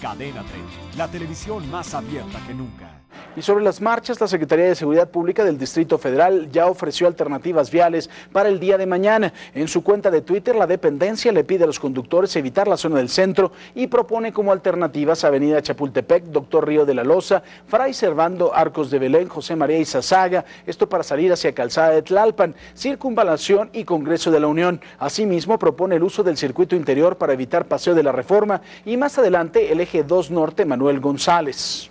Cadena 30, la televisión más abierta que nunca. Y sobre las marchas, la Secretaría de Seguridad Pública del Distrito Federal ya ofreció alternativas viales para el día de mañana. En su cuenta de Twitter, la dependencia le pide a los conductores evitar la zona del centro y propone como alternativas Avenida Chapultepec, Doctor Río de la Loza, Fray Servando, Arcos de Belén, José María Izazaga, esto para salir hacia Calzada de Tlalpan, Circunvalación y Congreso de la Unión. Asimismo, propone el uso del circuito interior para evitar Paseo de la Reforma y más adelante el eje 2 Norte Manuel González.